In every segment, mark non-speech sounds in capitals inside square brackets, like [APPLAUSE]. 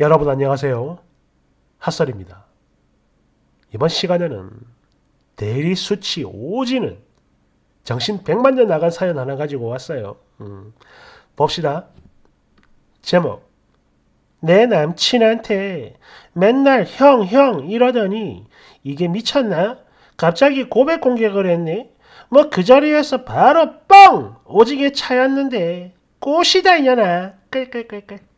여러분 안녕하세요. 핫설입니다. 이번 시간에는 대리 수치 오지는 정신 1만년 나간 사연 하나 가지고 왔어요. 음, 봅시다. 제목 내 남친한테 맨날 형, 형 이러더니 이게 미쳤나? 갑자기 고백 공격을 했네? 뭐 그 자리에서 바로 뻥! 오지게 차였는데 꽃이다 이년아. 끌끌끌끌.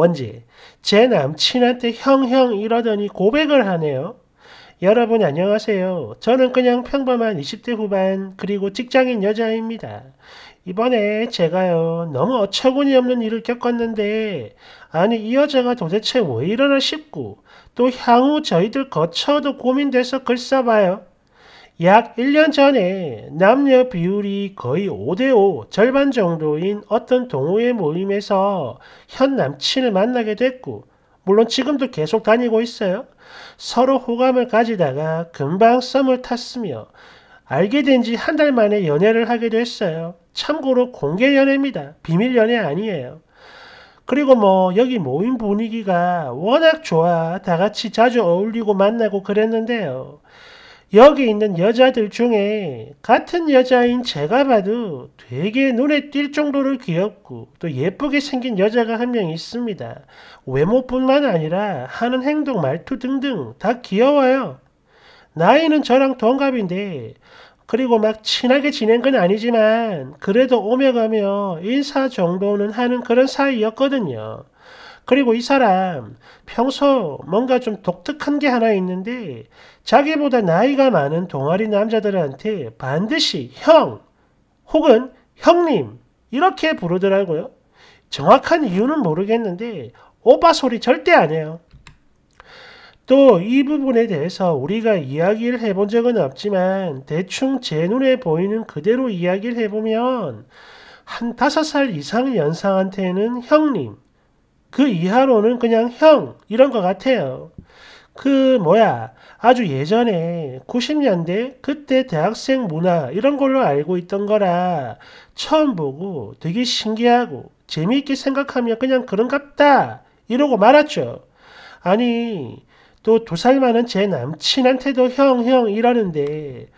뭔지제 남친한테 형형 이러더니 고백을 하네요. 여러분 안녕하세요. 저는 그냥 평범한 20대 후반 그리고 직장인 여자입니다. 이번에 제가요 너무 어처구니 없는 일을 겪었는데 아니 이 여자가 도대체 왜 이러나 싶고 또 향후 저희들 거쳐도 고민돼서 글 써봐요. 약 1년 전에 남녀 비율이 거의 5대5 절반 정도인 어떤 동호회 모임에서 현 남친을 만나게 됐고, 물론 지금도 계속 다니고 있어요. 서로 호감을 가지다가 금방 썸을 탔으며, 알게 된 지 한 달 만에 연애를 하게 됐어요. 참고로 공개 연애입니다. 비밀 연애 아니에요. 그리고 뭐 여기 모임 분위기가 워낙 좋아 다 같이 자주 어울리고 만나고 그랬는데요. 여기 있는 여자들 중에 같은 여자인 제가 봐도 되게 눈에 띌 정도로 귀엽고 또 예쁘게 생긴 여자가 한 명 있습니다. 외모뿐만 아니라 하는 행동, 말투 등등 다 귀여워요. 나이는 저랑 동갑인데 그리고 막 친하게 지낸 건 아니지만 그래도 오며 가며 인사 정도는 하는 그런 사이였거든요. 그리고 이 사람 평소 뭔가 좀 독특한 게 하나 있는데 자기보다 나이가 많은 동아리 남자들한테 반드시 형 혹은 형님 이렇게 부르더라고요. 정확한 이유는 모르겠는데 오빠 소리 절대 안 해요. 또 이 부분에 대해서 우리가 이야기를 해본 적은 없지만 대충 제 눈에 보이는 그대로 이야기를 해보면 한 다섯 살 이상 연상한테는 형님, 그 이하로는 그냥 형 이런 것 같아요. 그 뭐야 아주 예전에 90년대 그때 대학생 문화 이런 걸로 알고 있던 거라 처음 보고 되게 신기하고 재미있게 생각하며 그냥 그런갑다 이러고 말았죠. 아니 또 두살 많은 제 남친한테도 형 형 이러는데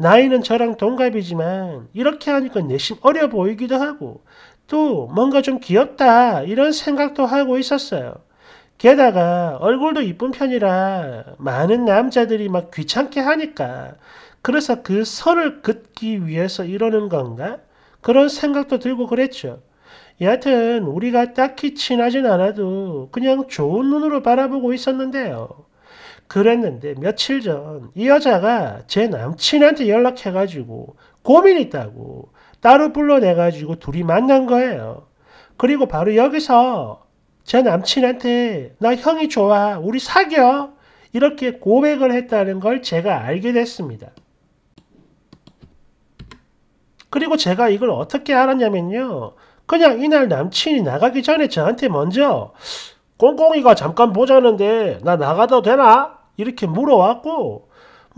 나이는 저랑 동갑이지만 이렇게 하니까 내심 어려 보이기도 하고 또 뭔가 좀 귀엽다 이런 생각도 하고 있었어요. 게다가 얼굴도 이쁜 편이라 많은 남자들이 막 귀찮게 하니까 그래서 그 선을 긋기 위해서 이러는 건가? 그런 생각도 들고 그랬죠. 여하튼 우리가 딱히 친하진 않아도 그냥 좋은 눈으로 바라보고 있었는데요. 그랬는데 며칠 전 이 여자가 제 남친한테 연락해가지고 고민 있다고 따로 불러내가지고 둘이 만난 거예요. 그리고 바로 여기서 제 남친한테 나 형이 좋아 우리 사겨 이렇게 고백을 했다는 걸 제가 알게 됐습니다. 그리고 제가 이걸 어떻게 알았냐면요. 그냥 이날 남친이 나가기 전에 저한테 먼저 꽁꽁이가 잠깐 보자는데 나 나가도 되나? 이렇게 물어왔고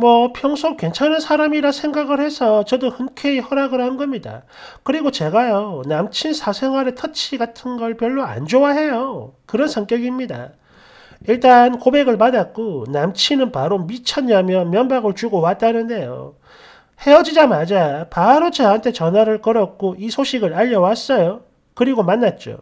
뭐 평소 괜찮은 사람이라 생각을 해서 저도 흔쾌히 허락을 한 겁니다. 그리고 제가요, 남친 사생활의 터치 같은 걸 별로 안 좋아해요. 그런 성격입니다. 일단 고백을 받았고 남친은 바로 미쳤냐며 면박을 주고 왔다는데요. 헤어지자마자 바로 저한테 전화를 걸었고 이 소식을 알려왔어요. 그리고 만났죠.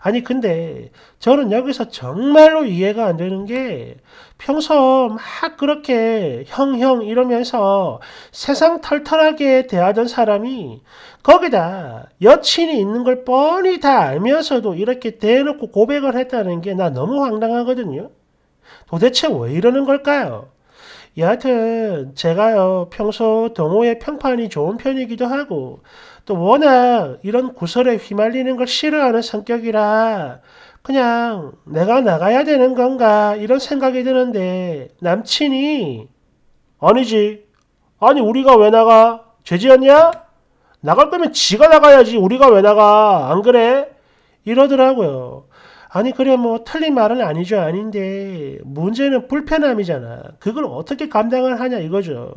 아니 근데 저는 여기서 정말로 이해가 안 되는 게 평소 막 그렇게 형형 이러면서 세상 털털하게 대하던 사람이 거기다 여친이 있는 걸 뻔히 다 알면서도 이렇게 대놓고 고백을 했다는 게 나 너무 황당하거든요. 도대체 왜 이러는 걸까요? 여하튼 제가요 평소 동호회 평판이 좋은 편이기도 하고 또 워낙 이런 구설에 휘말리는 걸 싫어하는 성격이라 그냥 내가 나가야 되는 건가 이런 생각이 드는데 남친이 아니지 아니 우리가 왜 나가 죄지었냐 나갈 거면 지가 나가야지 우리가 왜 나가 안 그래 이러더라고요 아니 그래 뭐 틀린 말은 아니죠 아닌데 문제는 불편함이잖아 그걸 어떻게 감당을 하냐 이거죠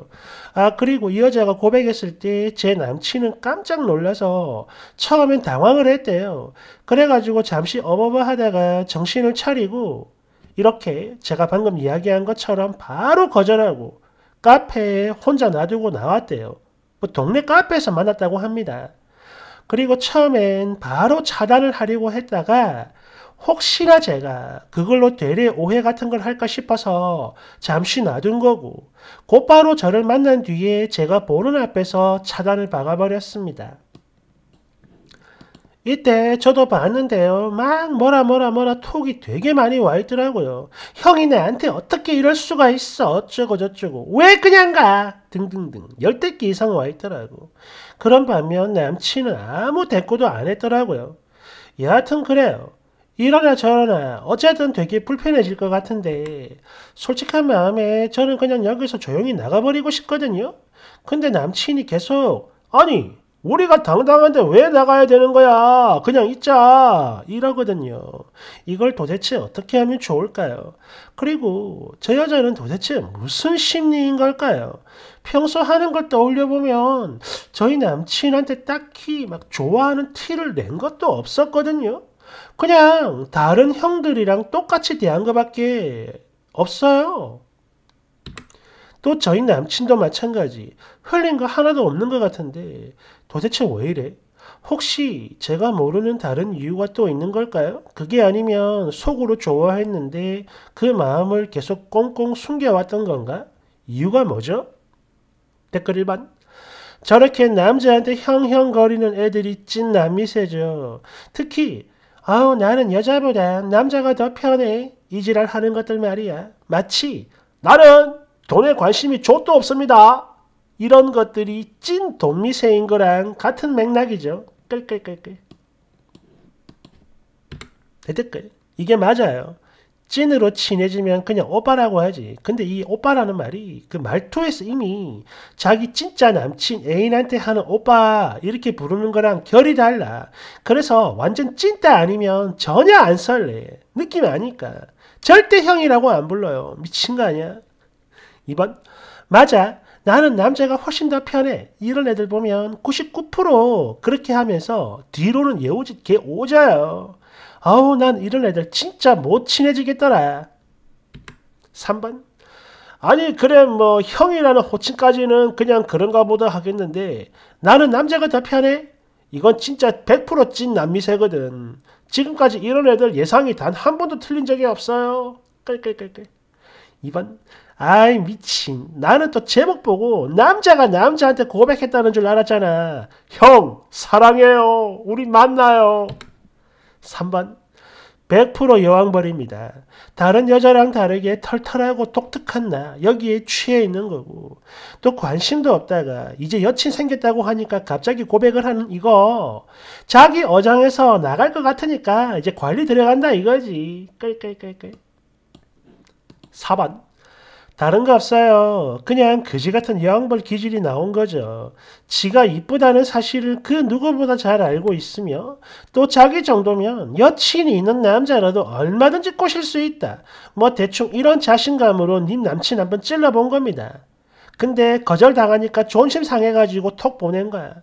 아 그리고 이 여자가 고백했을 때 제 남친은 깜짝 놀라서 처음엔 당황을 했대요 그래가지고 잠시 어버버 하다가 정신을 차리고 이렇게 제가 방금 이야기한 것처럼 바로 거절하고 카페에 혼자 놔두고 나왔대요 뭐 동네 카페에서 만났다고 합니다 그리고 처음엔 바로 차단을 하려고 했다가 혹시나 제가 그걸로 대리 오해 같은 걸 할까 싶어서 잠시 놔둔 거고 곧바로 저를 만난 뒤에 제가 보는 앞에서 차단을 박아버렸습니다. 이때 저도 봤는데요. 막 뭐라 뭐라 뭐라 톡이 되게 많이 와 있더라고요. 형이 내한테 어떻게 이럴 수가 있어. 어쩌고 저쩌고. 왜 그냥 가? 등등등. 열댓 개 이상 와 있더라고. 그런 반면 남친은 아무 대꾸도 안 했더라고요. 여하튼 그래요. 이러나 저러나 어쨌든 되게 불편해질 것 같은데 솔직한 마음에 저는 그냥 여기서 조용히 나가버리고 싶거든요. 근데 남친이 계속 아니 우리가 당당한데 왜 나가야 되는 거야? 그냥 있자. 이러거든요. 이걸 도대체 어떻게 하면 좋을까요? 그리고 저 여자는 도대체 무슨 심리인 걸까요? 평소 하는 걸 떠올려보면 저희 남친한테 딱히 막 좋아하는 티를 낸 것도 없었거든요. 그냥 다른 형들이랑 똑같이 대한 것밖에 없어요. 또 저희 남친도 마찬가지. 흘린 거 하나도 없는 것 같은데 도대체 왜 이래? 혹시 제가 모르는 다른 이유가 또 있는 걸까요? 그게 아니면 속으로 좋아했는데 그 마음을 계속 꽁꽁 숨겨왔던 건가? 이유가 뭐죠? 댓글 1번 저렇게 남자한테 형형거리는 애들이 찐남이세죠 특히 아우 나는 여자보다 남자가 더 편해 이지랄 하는 것들 말이야. 마치 나는 돈에 관심이 좆도 없습니다. 이런 것들이 찐 돈미세인 거랑 같은 맥락이죠. 끌끌끌끌. 대댓글. 이게 맞아요. 찐으로 친해지면 그냥 오빠라고 하지. 근데 이 오빠라는 말이 그 말투에서 이미 자기 진짜 남친 애인한테 하는 오빠 이렇게 부르는 거랑 결이 달라. 그래서 완전 찐따 아니면 전혀 안 설레. 느낌 이 아니까. 절대 형이라고 안 불러요. 미친 거 아니야? 이번 맞아. 나는 남자가 훨씬 더 편해. 이런 애들 보면 99% 그렇게 하면서 뒤로는 예우짓게 오자요. 아우 난 이런 애들 진짜 못 친해지겠더라. 3번 아니 그래 뭐 형이라는 호칭까지는 그냥 그런가 보다 하겠는데 나는 남자가 더 편해? 이건 진짜 100%찐 남미새거든. 지금까지 이런 애들 예상이 단 한 번도 틀린 적이 없어요. 끌끌끌끌. 2번 아이 미친 나는 또 제목 보고 남자가 남자한테 고백했다는 줄 알았잖아 형 사랑해요 우리 만나요 3번 100% 여왕벌입니다. 다른 여자랑 다르게 털털하고 독특한 나 여기에 취해 있는 거고 또 관심도 없다가 이제 여친 생겼다고 하니까 갑자기 고백을 하는 이거 자기 어장에서 나갈 것 같으니까 이제 관리 들어간다 이거지 끌끌끌끌 4번 다른 거 없어요. 그냥 그지 같은 영벌 기질이 나온 거죠. 지가 이쁘다는 사실을 그 누구보다 잘 알고 있으며 또 자기 정도면 여친이 있는 남자라도 얼마든지 꼬실 수 있다. 뭐 대충 이런 자신감으로 님 남친 한번 찔러본 겁니다. 근데 거절당하니까 존심 상해가지고 톡 보낸 거야.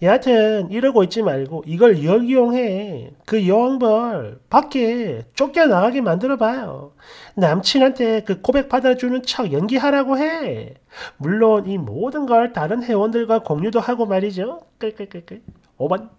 여하튼 이러고 있지 말고 이걸 역이용해 그 여왕벌 밖에 쫓겨나가게 만들어봐요. 남친한테 그 고백 받아주는 척 연기하라고 해. 물론 이 모든 걸 다른 회원들과 공유도 하고 말이죠. 5번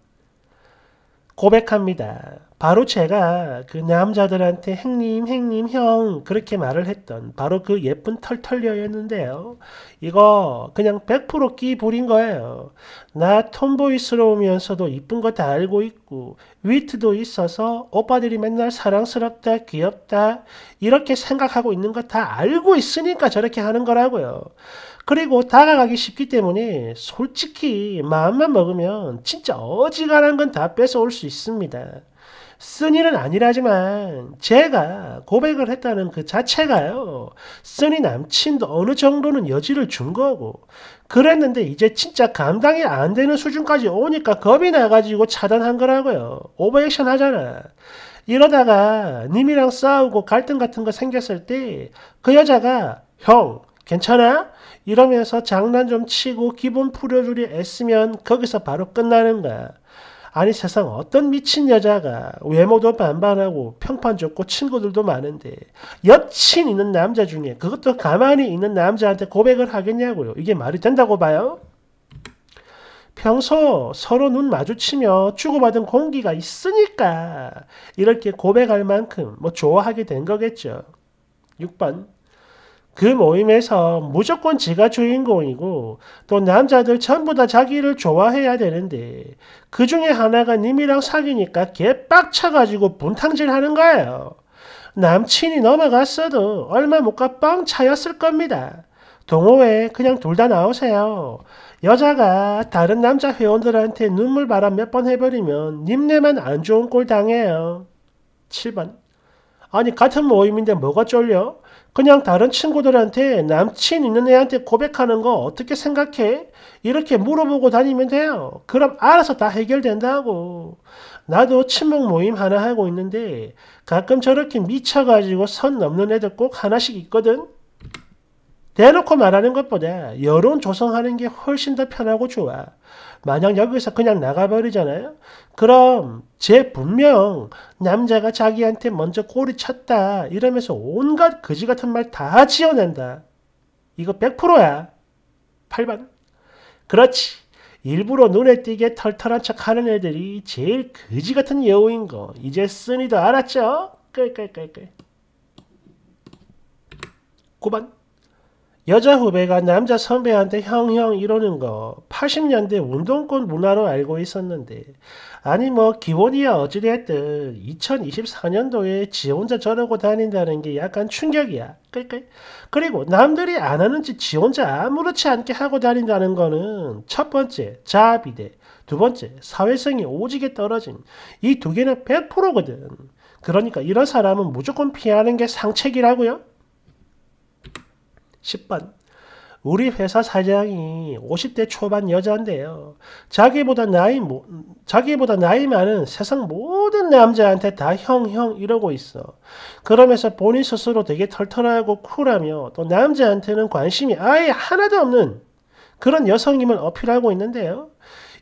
고백합니다. 바로 제가 그 남자들한테 행님, 행님, 형 그렇게 말을 했던 바로 그 예쁜 털털녀였는데요. 이거 그냥 100% 끼부린 거예요. 나 톰보이스러우면서도 이쁜 거 다 알고 있고 위트도 있어서 오빠들이 맨날 사랑스럽다, 귀엽다 이렇게 생각하고 있는 거 다 알고 있으니까 저렇게 하는 거라고요. 그리고 다가가기 쉽기 때문에 솔직히 마음만 먹으면 진짜 어지간한 건 다 뺏어올 수 있습니다. 쓴이는 아니라지만 제가 고백을 했다는 그 자체가요. 쓴이 남친도 어느 정도는 여지를 준 거고 그랬는데 이제 진짜 감당이 안 되는 수준까지 오니까 겁이 나가지고 차단한 거라고요. 오버액션 하잖아. 이러다가 님이랑 싸우고 갈등 같은 거 생겼을 때 그 여자가 형 괜찮아? 이러면서 장난 좀 치고 기분 풀어주려 애쓰면 거기서 바로 끝나는 거야. 아니 세상 어떤 미친 여자가 외모도 반반하고 평판 좋고 친구들도 많은데 여친 있는 남자 중에 그것도 가만히 있는 남자한테 고백을 하겠냐고요. 이게 말이 된다고 봐요? 평소 서로 눈 마주치며 주고받은 공기가 있으니까 이렇게 고백할 만큼 뭐 좋아하게 된 거겠죠. 6번 그 모임에서 무조건 지가 주인공이고 또 남자들 전부 다 자기를 좋아해야 되는데 그 중에 하나가 님이랑 사귀니까 개빡쳐가지고 분탕질 하는 거예요. 남친이 넘어갔어도 얼마 못 가 뻥 차였을 겁니다. 동호회 그냥 둘 다 나오세요. 여자가 다른 남자 회원들한테 눈물바람 몇 번 해버리면 님네만 안 좋은 꼴 당해요. 7번 아니 같은 모임인데 뭐가 쫄려? 그냥 다른 친구들한테 남친 있는 애한테 고백하는 거 어떻게 생각해? 이렇게 물어보고 다니면 돼요. 그럼 알아서 다 해결된다고. 나도 친목 모임 하나 하고 있는데 가끔 저렇게 미쳐가지고 선 넘는 애들 꼭 하나씩 있거든. 대놓고 말하는 것보다 여론 조성하는 게 훨씬 더 편하고 좋아. 만약 여기서 그냥 나가버리잖아요? 그럼 쟤 분명 남자가 자기한테 먼저 꼬리 쳤다 이러면서 온갖 거지 같은 말 다 지어낸다. 이거 100%야. 8번. 그렇지. 일부러 눈에 띄게 털털한 척 하는 애들이 제일 거지 같은 여우인 거 이제 쓰니도 알았죠? 끌끌끌끌. 9번. 여자 후배가 남자 선배한테 형형 이러는 거 80년대 운동권 문화로 알고 있었는데 아니 뭐 기본이야 어찌됐든 2024년도에 지 혼자 저러고 다닌다는 게 약간 충격이야. 그리고 남들이 안 하는 짓지 혼자 아무렇지 않게 하고 다닌다는 거는 첫 번째 자비대 두 번째 사회성이 오지게 떨어진 이 두 개는 100%거든. 그러니까 이런 사람은 무조건 피하는 게 상책이라고요. 10번. 우리 회사 사장이 50대 초반 여자인데요. 자기보다 나이, 모, 자기보다 나이 많은 세상 모든 남자한테 다 형, 형 이러고 있어. 그러면서 본인 스스로 되게 털털하고 쿨하며 또 남자한테는 관심이 아예 하나도 없는 그런 여성임을 어필하고 있는데요.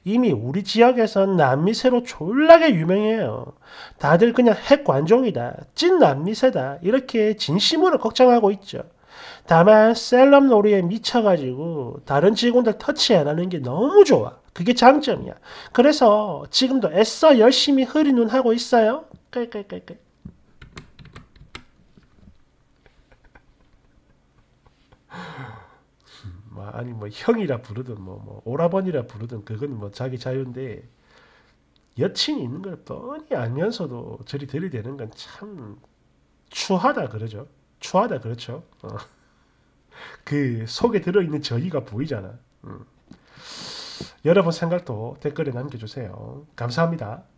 이미 우리 지역에선 남미세로 졸라게 유명해요. 다들 그냥 핵관종이다, 찐남미세다 이렇게 진심으로 걱정하고 있죠. 다만 셀럽 놀이에 미쳐가지고 다른 직원들 터치 안 하는 게 너무 좋아. 그게 장점이야. 그래서 지금도 애써 열심히 흐리눈 하고 있어요. 깔깔깔깔. [LAUGHS] 뭐, 아니 뭐 형이라 부르든 뭐, 뭐 오라버니라 부르든 그건 뭐 자기 자유인데 여친이 있는 걸 뻔히 알면서도 저리 들이대는 건 참 추하다 그러죠. 추하다 그렇죠. 어. 그 속에 들어있는 저희가 보이잖아. 음. 여러분 생각도 댓글에 남겨주세요. 감사합니다.